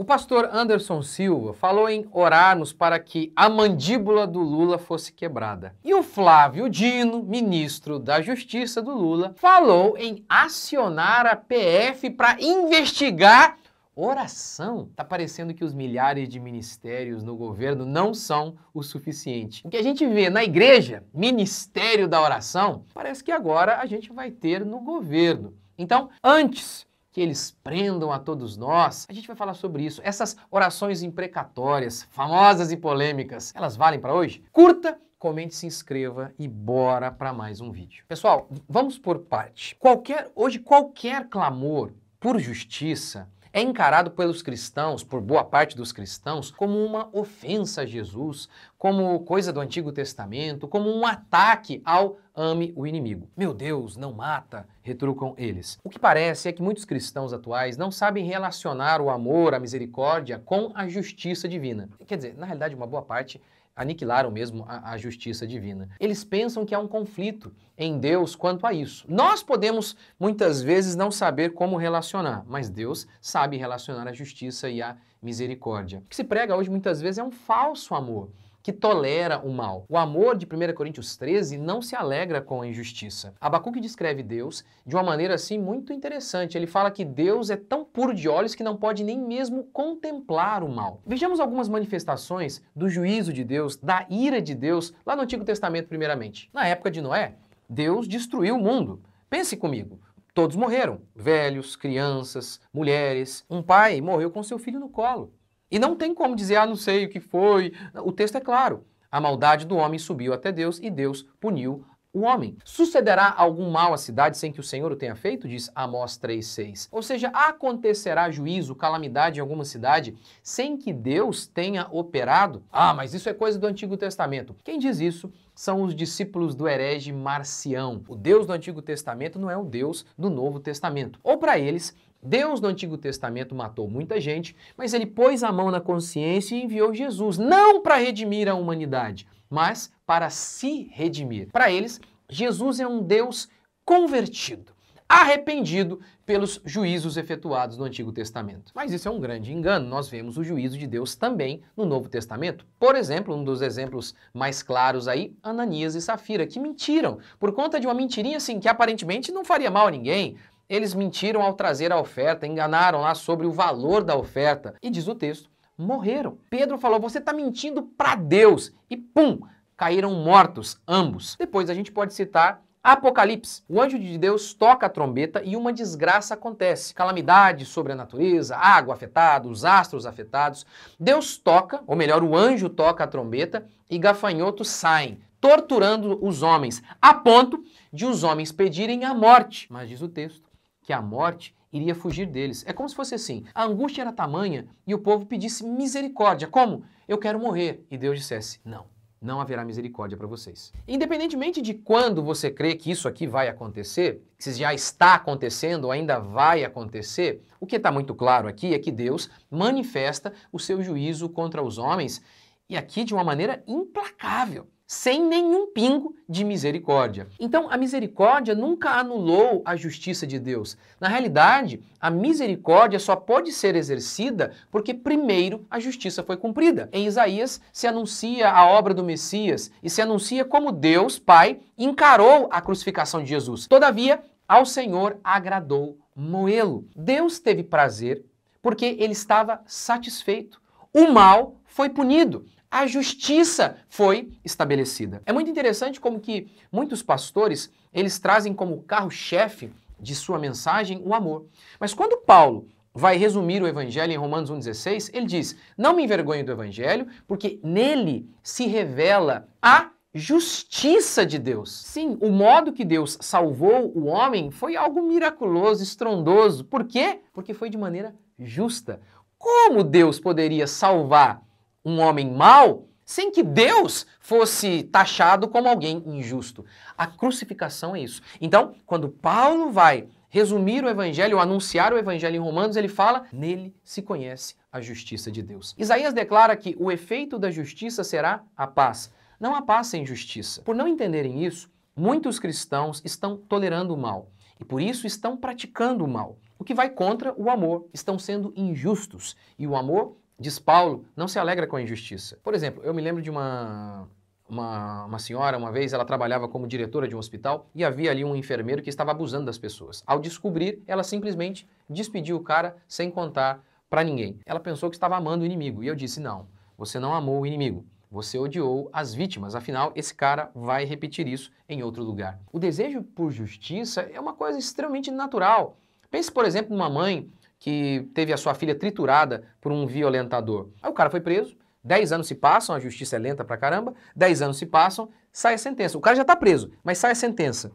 O pastor Anderson Silva falou em orarmos para que a mandíbula do Lula fosse quebrada. E o Flávio Dino, ministro da Justiça do Lula, falou em acionar a PF para investigar oração. Tá parecendo que os milhares de ministérios no governo não são o suficiente. O que a gente vê na igreja, ministério da oração, parece que agora a gente vai ter no governo. Então, antes que eles prendam a todos nós. A gente vai falar sobre isso. Essas orações imprecatórias, famosas e polêmicas, elas valem para hoje? Curta, comente, se inscreva e bora para mais um vídeo. Pessoal, vamos por parte. Qualquer hoje qualquer clamor por justiça é encarado pelos cristãos, por boa parte dos cristãos, como uma ofensa a Jesus, como coisa do Antigo Testamento, como um ataque ao ame o inimigo. Meu Deus, não mata, retrucam eles. O que parece é que muitos cristãos atuais não sabem relacionar o amor, a misericórdia com a justiça divina. Quer dizer, na realidade, uma boa parte aniquilaram mesmo a, a, justiça divina. Eles pensam que há um conflito em Deus quanto a isso. Nós podemos muitas vezes não saber como relacionar, mas Deus sabe relacionar a justiça e a misericórdia. O que se prega hoje muitas vezes é um falso amor que tolera o mal. O amor de 1 Coríntios 13 não se alegra com a injustiça. Abacuque descreve Deus de uma maneira assim muito interessante. Ele fala que Deus é tão puro de olhos que não pode nem mesmo contemplar o mal. Vejamos algumas manifestações do juízo de Deus, da ira de Deus, lá no Antigo Testamento, primeiramente. Na época de Noé, Deus destruiu o mundo. Pense comigo. Todos morreram, velhos, crianças, mulheres. Um pai morreu com seu filho no colo. E não tem como dizer, ah, não sei o que foi. O texto é claro. A maldade do homem subiu até Deus e Deus puniu o homem. Sucederá algum mal à cidade sem que o Senhor o tenha feito? Diz Amós 3,6. Ou seja, acontecerá juízo, calamidade em alguma cidade sem que Deus tenha operado? Ah, mas isso é coisa do Antigo Testamento. Quem diz isso são os discípulos do herege Marcião. O Deus do Antigo Testamento não é o Deus do Novo Testamento. Ou para eles, Deus no Antigo Testamento matou muita gente, mas ele pôs a mão na consciência e enviou Jesus, não para redimir a humanidade, mas para se redimir. Para eles, Jesus é um Deus convertido, arrependido pelos juízos efetuados no Antigo Testamento. Mas isso é um grande engano. Nós vemos o juízo de Deus também no Novo Testamento. Por exemplo, um dos exemplos mais claros aí, Ananias e Safira, que mentiram por conta de uma mentirinha assim que aparentemente não faria mal a ninguém, eles mentiram ao trazer a oferta, enganaram lá sobre o valor da oferta. E diz o texto, morreram. Pedro falou: "Você está mentindo para Deus". E pum, caíram mortos ambos. Depois a gente pode citar Apocalipse. O anjo de Deus toca a trombeta e uma desgraça acontece. Calamidade sobre a natureza, água afetada, os astros afetados. Deus toca, ou melhor, o anjo toca a trombeta e gafanhotos saem, torturando os homens, a ponto de os homens pedirem a morte. Mas diz o texto que a morte iria fugir deles. É como se fosse assim: a angústia era tamanha e o povo pedisse misericórdia. Como? Eu quero morrer. E Deus dissesse: não. Não haverá misericórdia para vocês. Independentemente de quando você crê que isso aqui vai acontecer, se já está acontecendo ou ainda vai acontecer, o que está muito claro aqui é que Deus manifesta o seu juízo contra os homens e aqui de uma maneira implacável sem nenhum pingo de misericórdia. Então, a misericórdia nunca anulou a justiça de Deus. Na realidade, a misericórdia só pode ser exercida porque primeiro a justiça foi cumprida. Em Isaías se anuncia a obra do Messias e se anuncia como Deus, Pai, encarou a crucificação de Jesus. Todavia, ao Senhor agradou moê-lo. Deus teve prazer porque ele estava satisfeito. O mal foi punido a justiça foi estabelecida. É muito interessante como que muitos pastores, eles trazem como carro-chefe de sua mensagem o amor. Mas quando Paulo vai resumir o evangelho em Romanos 1:16, ele diz: "Não me envergonho do evangelho, porque nele se revela a justiça de Deus. Sim, o modo que Deus salvou o homem foi algo miraculoso, estrondoso. Por quê? Porque foi de maneira justa. Como Deus poderia salvar um homem mau sem que Deus fosse taxado como alguém injusto. A crucificação é isso. Então, quando Paulo vai resumir o evangelho, ou anunciar o evangelho em Romanos, ele fala: nele se conhece a justiça de Deus. Isaías declara que o efeito da justiça será a paz. Não a paz sem justiça. Por não entenderem isso, muitos cristãos estão tolerando o mal e por isso estão praticando o mal, o que vai contra o amor. Estão sendo injustos e o amor diz Paulo, não se alegra com a injustiça. Por exemplo, eu me lembro de uma, uma, uma, senhora, uma vez, ela trabalhava como diretora de um hospital e havia ali um enfermeiro que estava abusando das pessoas. Ao descobrir, ela simplesmente despediu o cara sem contar para ninguém. Ela pensou que estava amando o inimigo e eu disse: não, você não amou o inimigo. Você odiou as vítimas, afinal, esse cara vai repetir isso em outro lugar. O desejo por justiça é uma coisa extremamente natural. Pense, por exemplo, numa mãe que teve a sua filha triturada por um violentador. Aí o cara foi preso, 10 anos se passam, a justiça é lenta pra caramba, 10 anos se passam, sai a sentença. O cara já está preso, mas sai a sentença.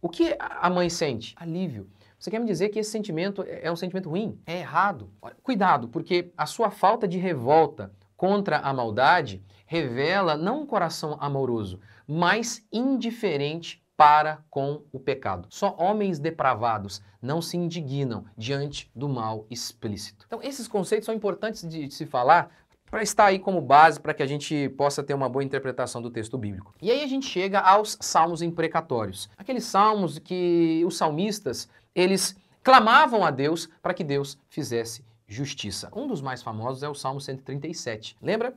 O que a mãe sente? Alívio. Você quer me dizer que esse sentimento é, é um sentimento ruim? É errado? Cuidado, porque a sua falta de revolta contra a maldade revela não um coração amoroso, mas indiferente para com o pecado. Só homens depravados não se indignam diante do mal explícito. Então, esses conceitos são importantes de, se falar para estar aí como base para que a gente possa ter uma boa interpretação do texto bíblico. E aí a gente chega aos salmos imprecatórios. Aqueles salmos que os salmistas, eles clamavam a Deus para que Deus fizesse justiça. Um dos mais famosos é o Salmo 137. Lembra?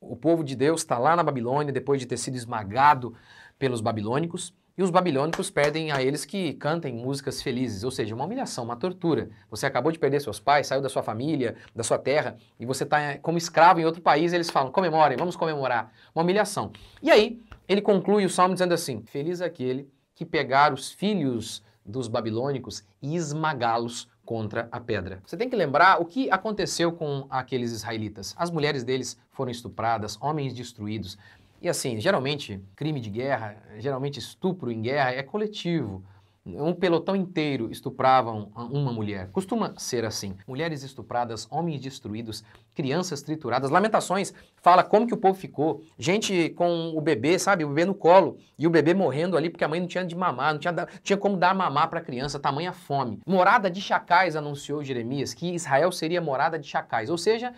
O povo de Deus está lá na Babilônia, depois de ter sido esmagado pelos babilônicos e os babilônicos pedem a eles que cantem músicas felizes, ou seja, uma humilhação, uma tortura. Você acabou de perder seus pais, saiu da sua família, da sua terra, e você está eh, como escravo em outro país, eles falam, comemorem, vamos comemorar. Uma humilhação. E aí, ele conclui o salmo dizendo assim: Feliz é aquele que pegar os filhos dos babilônicos e esmagá-los contra a pedra. Você tem que lembrar o que aconteceu com aqueles israelitas. As mulheres deles foram estupradas, homens destruídos. E assim, geralmente, crime de guerra, geralmente estupro em guerra é coletivo. Um pelotão inteiro estupravam uma mulher. Costuma ser assim. Mulheres estupradas, homens destruídos, crianças trituradas. Lamentações fala como que o povo ficou. Gente com o bebê, sabe, o bebê no colo e o bebê morrendo ali porque a mãe não tinha de mamar, não tinha, tinha como dar mamar para a criança, tamanha fome. Morada de chacais anunciou Jeremias que Israel seria morada de chacais, ou seja,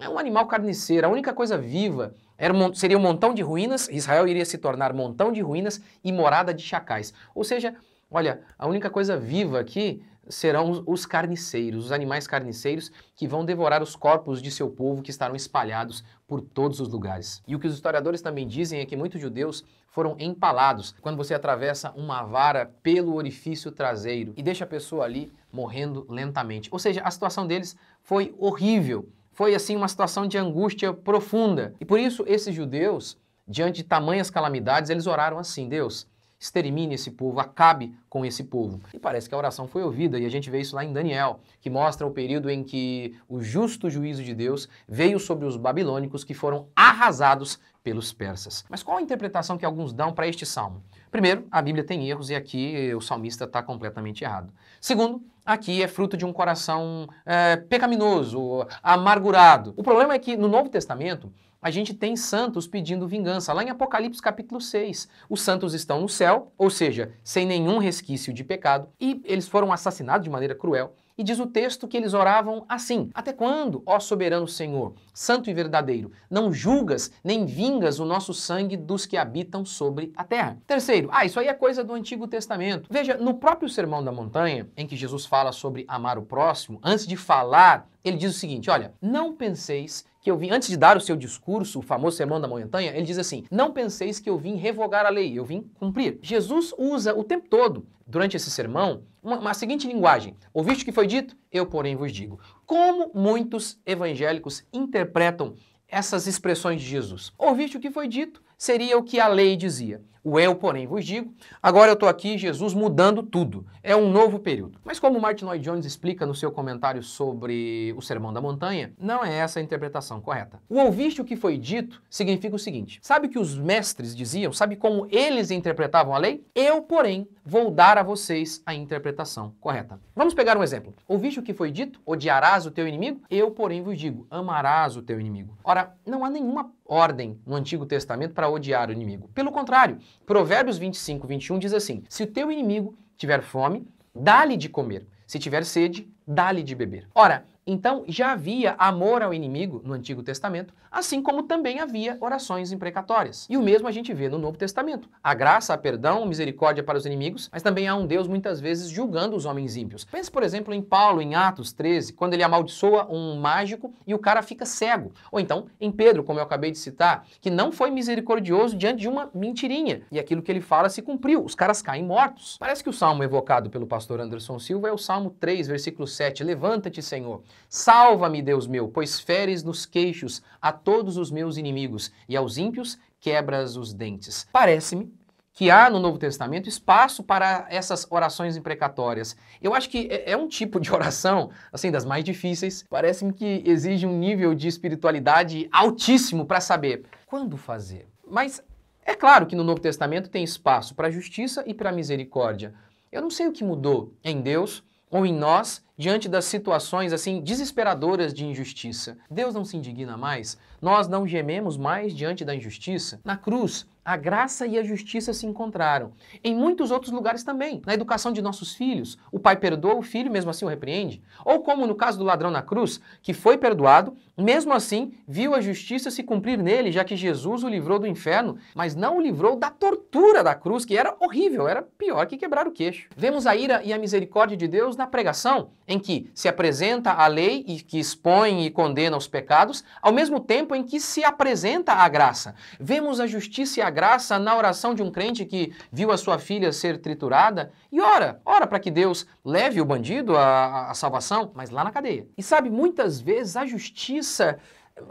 é um animal carniceiro. A única coisa viva era, seria um montão de ruínas, Israel iria se tornar montão de ruínas e morada de chacais. Ou seja, olha, a única coisa viva aqui serão os carniceiros, os animais carniceiros que vão devorar os corpos de seu povo que estarão espalhados por todos os lugares. E o que os historiadores também dizem é que muitos judeus foram empalados quando você atravessa uma vara pelo orifício traseiro e deixa a pessoa ali morrendo lentamente. Ou seja, a situação deles foi horrível foi assim uma situação de angústia profunda. E por isso esses judeus, diante de tamanhas calamidades, eles oraram assim: Deus, extermine esse povo, acabe com esse povo. E parece que a oração foi ouvida, e a gente vê isso lá em Daniel, que mostra o período em que o justo juízo de Deus veio sobre os babilônicos que foram arrasados pelos persas. Mas qual a interpretação que alguns dão para este salmo? Primeiro, a Bíblia tem erros e aqui o salmista está completamente errado. Segundo, aqui é fruto de um coração é, pecaminoso, amargurado. O problema é que no Novo Testamento a gente tem santos pedindo vingança. Lá em Apocalipse capítulo 6, os santos estão no céu, ou seja, sem nenhum resquício de pecado, e eles foram assassinados de maneira cruel. E diz o texto que eles oravam assim: Até quando, ó soberano Senhor, santo e verdadeiro, não julgas nem vingas o nosso sangue dos que habitam sobre a terra? Terceiro, ah, isso aí é coisa do Antigo Testamento. Veja, no próprio Sermão da Montanha, em que Jesus fala sobre amar o próximo, antes de falar ele diz o seguinte: olha, não penseis que eu vim, antes de dar o seu discurso, o famoso sermão da montanha, ele diz assim: não penseis que eu vim revogar a lei, eu vim cumprir. Jesus usa o tempo todo, durante esse sermão, uma, uma seguinte linguagem: ouviste o que foi dito? Eu, porém, vos digo. Como muitos evangélicos interpretam essas expressões de Jesus? Ouviste o que foi dito? Seria o que a lei dizia. O eu, porém, vos digo. Agora eu estou aqui, Jesus mudando tudo. É um novo período. Mas como Martin Lloyd Jones explica no seu comentário sobre o Sermão da Montanha, não é essa a interpretação correta. O ouviste o que foi dito significa o seguinte: sabe que os mestres diziam? Sabe como eles interpretavam a lei? Eu, porém, vou dar a vocês a interpretação correta. Vamos pegar um exemplo. Ouviste o que foi dito? Odiarás o teu inimigo? Eu, porém, vos digo: amarás o teu inimigo. Ora, não há nenhuma ordem no Antigo Testamento para odiar o inimigo. Pelo contrário, Provérbios 25, 21 diz assim: Se o teu inimigo tiver fome, dá-lhe de comer. Se tiver sede, dá-lhe de beber. Ora, então já havia amor ao inimigo no Antigo Testamento, assim como também havia orações imprecatórias. E o mesmo a gente vê no Novo Testamento. A graça, a perdão, misericórdia para os inimigos, mas também há um Deus muitas vezes julgando os homens ímpios. Pense, por exemplo, em Paulo em Atos 13, quando ele amaldiçoa um mágico e o cara fica cego. Ou então em Pedro, como eu acabei de citar, que não foi misericordioso diante de uma mentirinha e aquilo que ele fala se cumpriu. Os caras caem mortos. Parece que o salmo evocado pelo pastor Anderson Silva é o salmo Salmo 3, versículo 7. Levanta-te, Senhor. Salva-me, Deus meu, pois feres nos queixos a todos os meus inimigos e aos ímpios quebras os dentes. Parece-me que há no Novo Testamento espaço para essas orações imprecatórias. Eu acho que é, é um tipo de oração, assim, das mais difíceis. Parece-me que exige um nível de espiritualidade altíssimo para saber quando fazer. Mas é claro que no Novo Testamento tem espaço para justiça e para misericórdia. Eu não sei o que mudou em Deus ou em nós diante das situações assim desesperadoras de injustiça. Deus não se indigna mais? Nós não gememos mais diante da injustiça? Na cruz, a graça e a justiça se encontraram. Em muitos outros lugares também. Na educação de nossos filhos, o pai perdoa o filho, mesmo assim o repreende. Ou como no caso do ladrão na cruz, que foi perdoado, mesmo assim viu a justiça se cumprir nele, já que Jesus o livrou do inferno, mas não o livrou da tortura da cruz, que era horrível, era pior que quebrar o queixo. Vemos a ira e a misericórdia de Deus na pregação, em que se apresenta a lei e que expõe e condena os pecados, ao mesmo tempo em que se apresenta a graça. Vemos a justiça e a graça na oração de um crente que viu a sua filha ser triturada e ora, ora para que Deus leve o bandido à, à salvação, mas lá na cadeia. E sabe, muitas vezes a justiça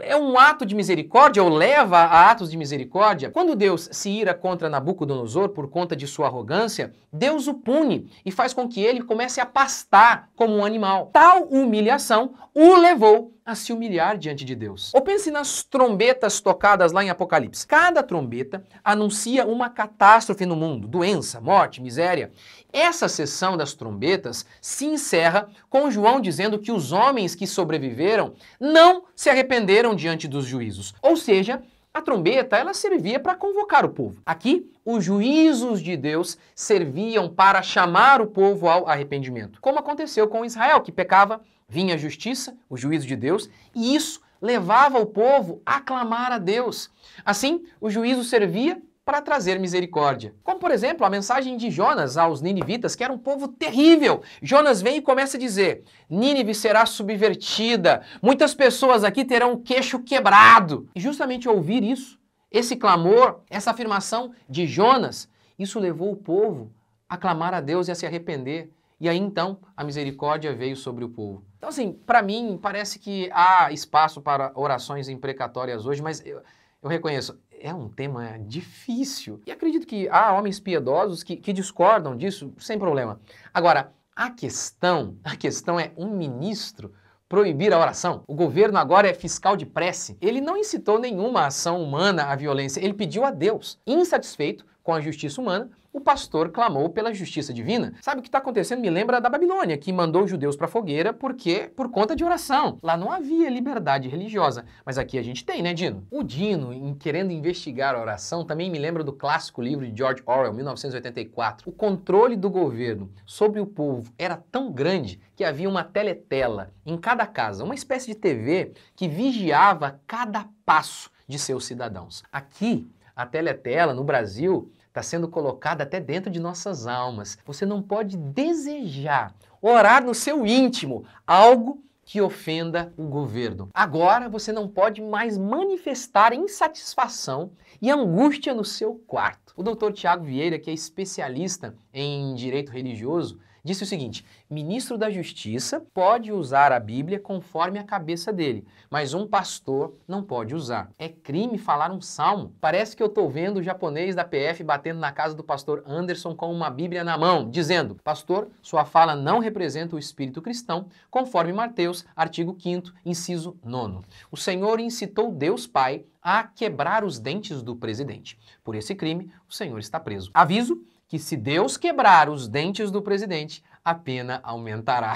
é um ato de misericórdia ou leva a atos de misericórdia. Quando Deus se ira contra Nabucodonosor por conta de sua arrogância, Deus o pune e faz com que ele comece a pastar como um animal. Tal humilhação o levou a se humilhar diante de Deus. Ou pense nas trombetas tocadas lá em Apocalipse. Cada trombeta anuncia uma catástrofe no mundo: doença, morte, miséria. Essa sessão das trombetas se encerra com João dizendo que os homens que sobreviveram não se arrependeram diante dos juízos. Ou seja, a trombeta, ela servia para convocar o povo. Aqui, os juízos de Deus serviam para chamar o povo ao arrependimento, como aconteceu com Israel, que pecava Vinha a justiça, o juízo de Deus, e isso levava o povo a clamar a Deus. Assim, o juízo servia para trazer misericórdia. Como, por exemplo, a mensagem de Jonas aos ninivitas, que era um povo terrível. Jonas vem e começa a dizer: Nínive será subvertida, muitas pessoas aqui terão o queixo quebrado. E justamente ouvir isso, esse clamor, essa afirmação de Jonas, isso levou o povo a clamar a Deus e a se arrepender. E aí então a misericórdia veio sobre o povo. Então, assim, para mim, parece que há espaço para orações imprecatórias hoje, mas eu, eu reconheço, é um tema difícil. E acredito que há homens piedosos que, que discordam disso sem problema. Agora, a questão, a questão é um ministro proibir a oração. O governo agora é fiscal de prece. Ele não incitou nenhuma ação humana à violência, ele pediu a Deus. Insatisfeito com a justiça humana, o pastor clamou pela justiça divina. Sabe o que está acontecendo? Me lembra da Babilônia, que mandou os judeus para a fogueira porque por conta de oração. Lá não havia liberdade religiosa, mas aqui a gente tem, né, Dino? O Dino, em querendo investigar a oração, também me lembra do clássico livro de George Orwell, 1984. O controle do governo sobre o povo era tão grande que havia uma teletela em cada casa, uma espécie de TV que vigiava cada passo de seus cidadãos. Aqui, a teletela no Brasil está sendo colocada até dentro de nossas almas. Você não pode desejar, orar no seu íntimo, algo que ofenda o governo. Agora você não pode mais manifestar insatisfação e angústia no seu quarto. O doutor Tiago Vieira, que é especialista em direito religioso, disse o seguinte: ministro da Justiça pode usar a Bíblia conforme a cabeça dele, mas um pastor não pode usar. É crime falar um salmo. Parece que eu estou vendo o japonês da PF batendo na casa do pastor Anderson com uma Bíblia na mão, dizendo: Pastor, sua fala não representa o espírito cristão, conforme Mateus, artigo 5, inciso 9. O Senhor incitou Deus Pai a quebrar os dentes do presidente. Por esse crime, o senhor está preso. Aviso que se Deus quebrar os dentes do presidente, a pena aumentará.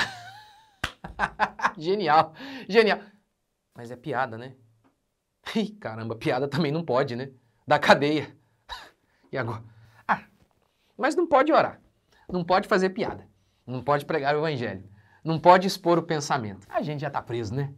genial, genial. Mas é piada, né? Ih, caramba, piada também não pode, né? Da cadeia. E agora? Ah, mas não pode orar, não pode fazer piada, não pode pregar o evangelho, não pode expor o pensamento. A gente já está preso, né?